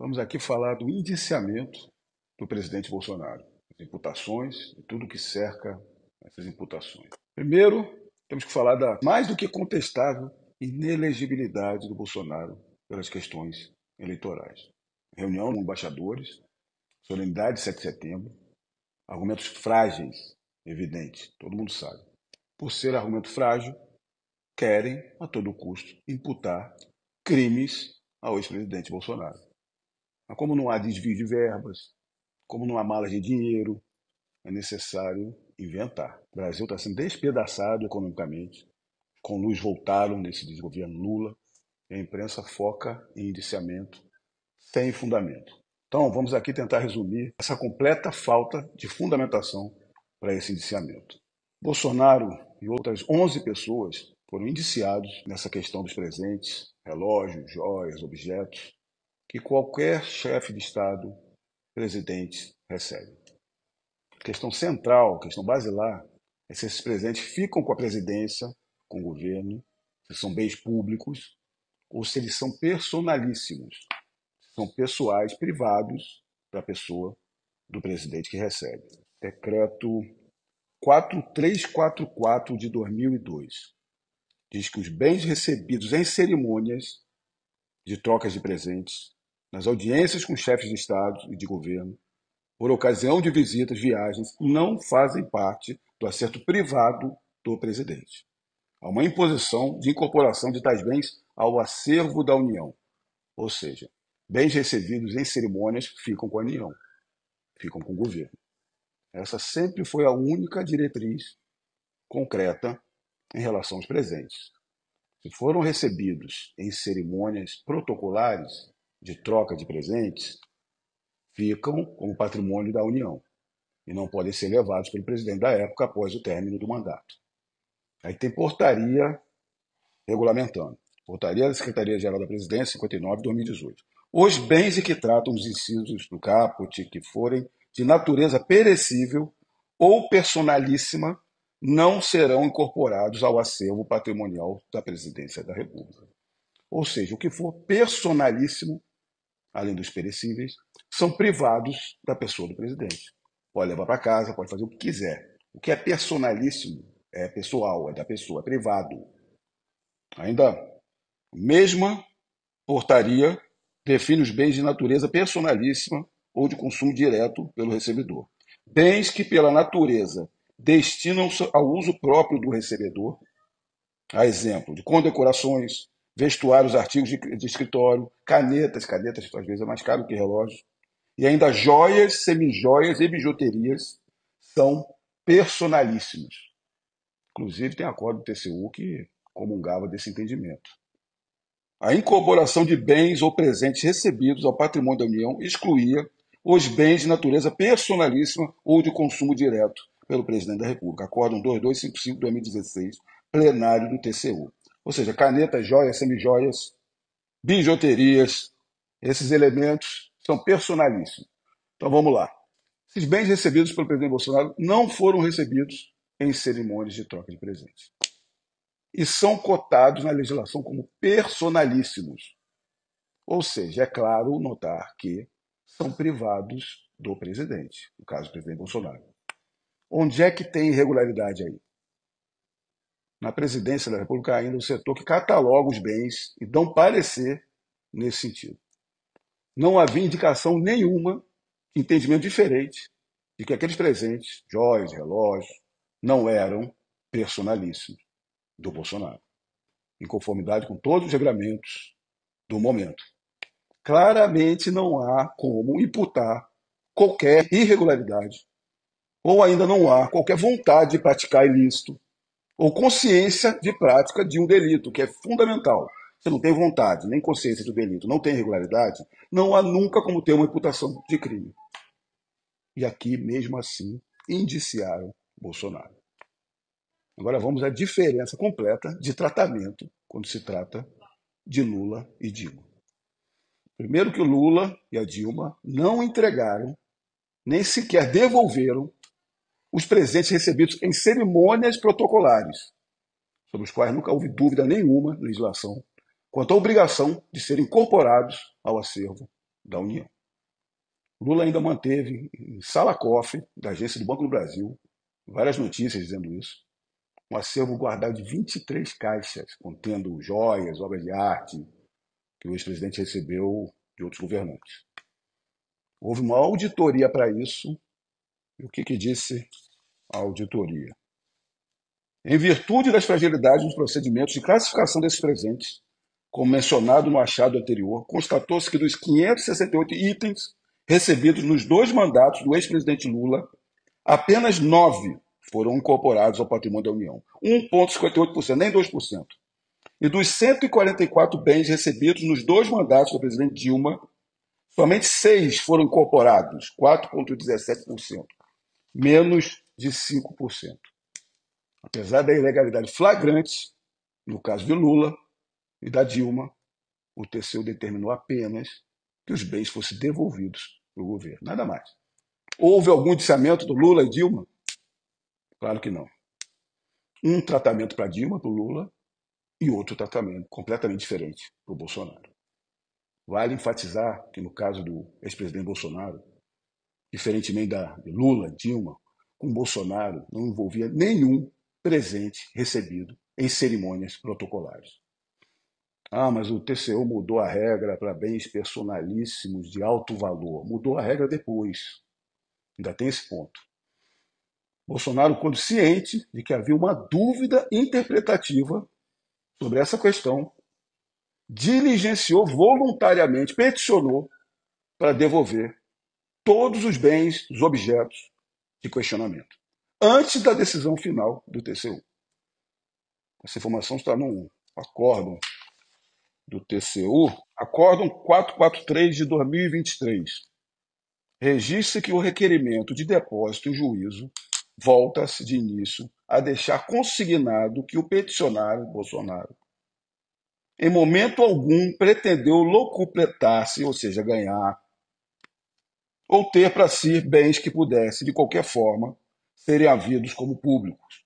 Vamos aqui falar do indiciamento do presidente Bolsonaro, as imputações e tudo que cerca essas imputações. Primeiro, temos que falar da mais do que contestável inelegibilidade do Bolsonaro pelas questões eleitorais. Reunião com embaixadores, solenidade de 7 de setembro, argumentos frágeis, evidente, todo mundo sabe. Por ser argumento frágil, querem, a todo custo, imputar crimes ao ex-presidente Bolsonaro. Mas como não há desvio de verbas, como não há mala de dinheiro, é necessário inventar. O Brasil está sendo despedaçado economicamente. Com luz voltaram nesse desgoverno Lula. a imprensa foca em indiciamento sem fundamento. Então, vamos aqui tentar resumir essa completa falta de fundamentação para esse indiciamento. Bolsonaro e outras 11 pessoas foram indiciados nessa questão dos presentes, relógios, joias, objetos, que qualquer chefe de Estado, presidente, recebe. A questão central, a questão basilar, é se esses presidentes ficam com a presidência, com o governo, se são bens públicos, ou se eles são personalíssimos, são pessoais, privados da pessoa, do presidente que recebe. Decreto 4344 de 2002 diz que os bens recebidos em cerimônias de trocas de presentes nas audiências com chefes de Estado e de governo, por ocasião de visitas, viagens, não fazem parte do acerto privado do presidente. Há uma imposição de incorporação de tais bens ao acervo da União, ou seja, bens recebidos em cerimônias ficam com a União, ficam com o governo. Essa sempre foi a única diretriz concreta em relação aos presentes. Se foram recebidos em cerimônias protocolares, de troca de presentes ficam como patrimônio da União e não podem ser levados pelo presidente da época após o término do mandato. Aí tem portaria regulamentando. Portaria da Secretaria-Geral da Presidência, 59, 2018. Os bens em que tratam os incisos do caput que forem de natureza perecível ou personalíssima não serão incorporados ao acervo patrimonial da Presidência da República. Ou seja, o que for personalíssimo além dos perecíveis, são privados da pessoa do presidente. Pode levar para casa, pode fazer o que quiser. O que é personalíssimo é pessoal, é da pessoa, é privado. Ainda, mesma portaria define os bens de natureza personalíssima ou de consumo direto pelo recebedor. Bens que, pela natureza, destinam-se ao uso próprio do recebedor, a exemplo de condecorações, vestuários, artigos de, de escritório, canetas, canetas às vezes é mais caro que relógios, e ainda joias, semijoias e bijuterias são personalíssimas. Inclusive, tem acordo do TCU que comungava desse entendimento. A incorporação de bens ou presentes recebidos ao patrimônio da União excluía os bens de natureza personalíssima ou de consumo direto pelo presidente da República. Acórdão 2255 2016, plenário do TCU ou seja, canetas, joias, semijoias, bijuterias, esses elementos são personalíssimos. Então vamos lá. Esses bens recebidos pelo presidente Bolsonaro não foram recebidos em cerimônias de troca de presentes. E são cotados na legislação como personalíssimos. Ou seja, é claro notar que são privados do presidente, no caso do presidente Bolsonaro. Onde é que tem irregularidade aí? na presidência da República ainda o setor que cataloga os bens e dão parecer nesse sentido. Não havia indicação nenhuma, entendimento diferente, de que aqueles presentes, joias, relógios, não eram personalíssimos do Bolsonaro, em conformidade com todos os regulamentos do momento. Claramente não há como imputar qualquer irregularidade, ou ainda não há qualquer vontade de praticar ilícito ou consciência de prática de um delito, que é fundamental. Se não tem vontade, nem consciência de um delito, não tem regularidade, não há nunca como ter uma imputação de crime. E aqui, mesmo assim, indiciaram Bolsonaro. Agora vamos à diferença completa de tratamento quando se trata de Lula e Dilma. Primeiro que o Lula e a Dilma não entregaram, nem sequer devolveram os presentes recebidos em cerimônias protocolares, sobre os quais nunca houve dúvida nenhuma na legislação, quanto à obrigação de serem incorporados ao acervo da União. Lula ainda manteve em sala cofre da agência do Banco do Brasil várias notícias dizendo isso. Um acervo guardado de 23 caixas, contendo joias, obras de arte, que o ex-presidente recebeu de outros governantes. Houve uma auditoria para isso e o que, que disse a auditoria? Em virtude das fragilidades nos procedimentos de classificação desses presentes, como mencionado no achado anterior, constatou-se que dos 568 itens recebidos nos dois mandatos do ex-presidente Lula, apenas nove foram incorporados ao patrimônio da União, 1,58%, nem 2%. E dos 144 bens recebidos nos dois mandatos do presidente Dilma, somente seis foram incorporados, 4,17% menos de 5%. Apesar da ilegalidade flagrante, no caso de Lula e da Dilma, o TCU determinou apenas que os bens fossem devolvidos para o governo, nada mais. Houve algum indiciamento do Lula e Dilma? Claro que não. Um tratamento para Dilma, para o Lula, e outro tratamento completamente diferente para o Bolsonaro. Vale enfatizar que, no caso do ex-presidente Bolsonaro, diferentemente da Lula, Dilma, com Bolsonaro, não envolvia nenhum presente recebido em cerimônias protocolares. Ah, mas o TCU mudou a regra para bens personalíssimos de alto valor. Mudou a regra depois. Ainda tem esse ponto. Bolsonaro, quando ciente de que havia uma dúvida interpretativa sobre essa questão, diligenciou voluntariamente, peticionou para devolver todos os bens, os objetos de questionamento, antes da decisão final do TCU. Essa informação está no acórdão do TCU, acórdão 443 de 2023. Registre que o requerimento de depósito em juízo volta-se de início a deixar consignado que o peticionário Bolsonaro, em momento algum, pretendeu locupletar-se, ou seja, ganhar ou ter para si bens que pudesse, de qualquer forma, serem havidos como públicos.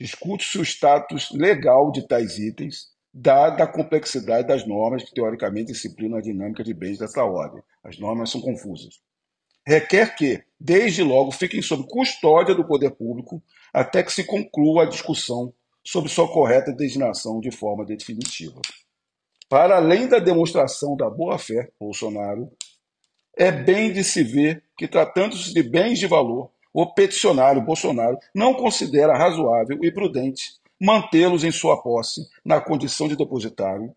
Discute-se o status legal de tais itens, dada a complexidade das normas que teoricamente disciplinam a dinâmica de bens dessa ordem. As normas são confusas. Requer que, desde logo, fiquem sob custódia do poder público até que se conclua a discussão sobre sua correta designação de forma definitiva. Para além da demonstração da boa-fé, Bolsonaro é bem de se ver que, tratando-se de bens de valor, o peticionário Bolsonaro não considera razoável e prudente mantê-los em sua posse na condição de depositário,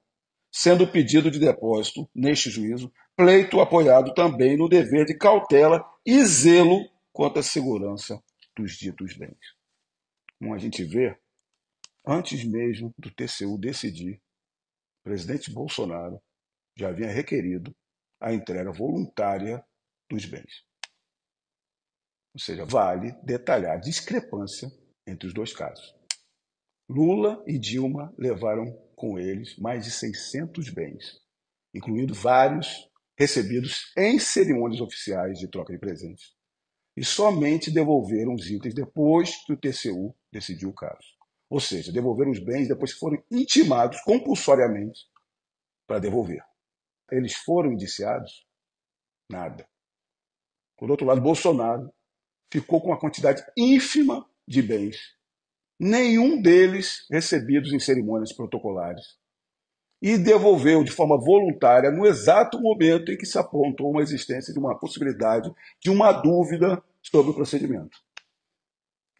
sendo o pedido de depósito, neste juízo, pleito apoiado também no dever de cautela e zelo quanto à segurança dos ditos bens. Como a gente vê, antes mesmo do TCU decidir, o presidente Bolsonaro já havia requerido a entrega voluntária dos bens. Ou seja, vale detalhar a discrepância entre os dois casos. Lula e Dilma levaram com eles mais de 600 bens, incluindo vários recebidos em cerimônias oficiais de troca de presentes, e somente devolveram os itens depois que o TCU decidiu o caso. Ou seja, devolveram os bens depois que foram intimados compulsoriamente para devolver. Eles foram indiciados? Nada. Por outro lado, Bolsonaro ficou com uma quantidade ínfima de bens, nenhum deles recebidos em cerimônias protocolares, e devolveu de forma voluntária no exato momento em que se apontou uma existência de uma possibilidade, de uma dúvida sobre o procedimento.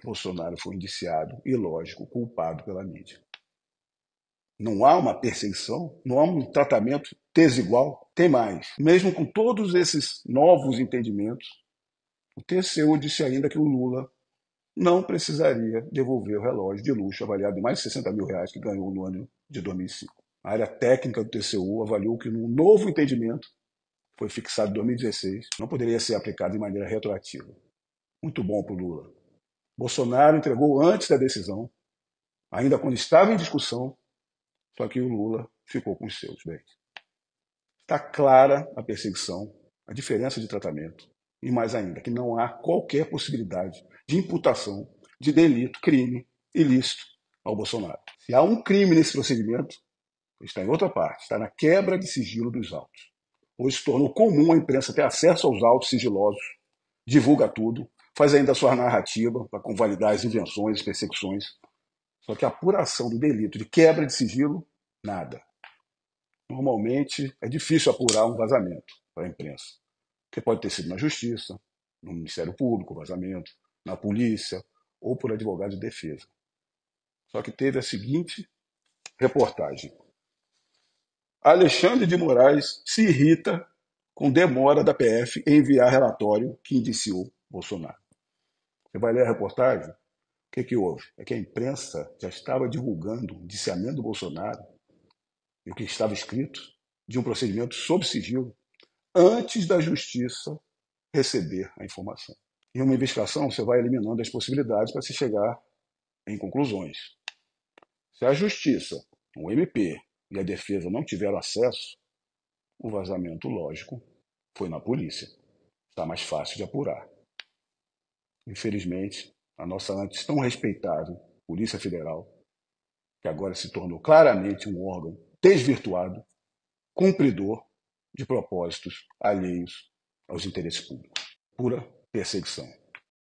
Bolsonaro foi indiciado e, lógico, culpado pela mídia. Não há uma perseguição, não há um tratamento desigual. Tem mais. Mesmo com todos esses novos entendimentos, o TCU disse ainda que o Lula não precisaria devolver o relógio de luxo avaliado em mais de 60 mil reais que ganhou no ano de 2005. A área técnica do TCU avaliou que, num novo entendimento, foi fixado em 2016, não poderia ser aplicado de maneira retroativa. Muito bom para o Lula. Bolsonaro entregou antes da decisão, ainda quando estava em discussão, só que o Lula ficou com os seus bens. Está clara a perseguição, a diferença de tratamento, e mais ainda, que não há qualquer possibilidade de imputação de delito, crime ilícito ao Bolsonaro. Se há um crime nesse procedimento, está em outra parte, está na quebra de sigilo dos autos. Hoje se tornou comum a imprensa ter acesso aos autos sigilosos, divulga tudo, faz ainda sua narrativa para convalidar as invenções, perseguições só que a apuração do delito de quebra de sigilo, nada. Normalmente é difícil apurar um vazamento para a imprensa, porque pode ter sido na justiça, no Ministério Público, vazamento, na polícia ou por advogado de defesa. Só que teve a seguinte reportagem. Alexandre de Moraes se irrita com demora da PF em enviar relatório que indiciou Bolsonaro. Você vai ler a reportagem? que, que houve? É que a imprensa já estava divulgando o indiciamento do Bolsonaro e o que estava escrito de um procedimento sob sigilo antes da justiça receber a informação. Em uma investigação, você vai eliminando as possibilidades para se chegar em conclusões. Se a justiça, o MP e a defesa não tiveram acesso, o vazamento, lógico, foi na polícia. Está mais fácil de apurar. Infelizmente, a nossa antes tão respeitável Polícia Federal, que agora se tornou claramente um órgão desvirtuado, cumpridor de propósitos alheios aos interesses públicos. Pura perseguição.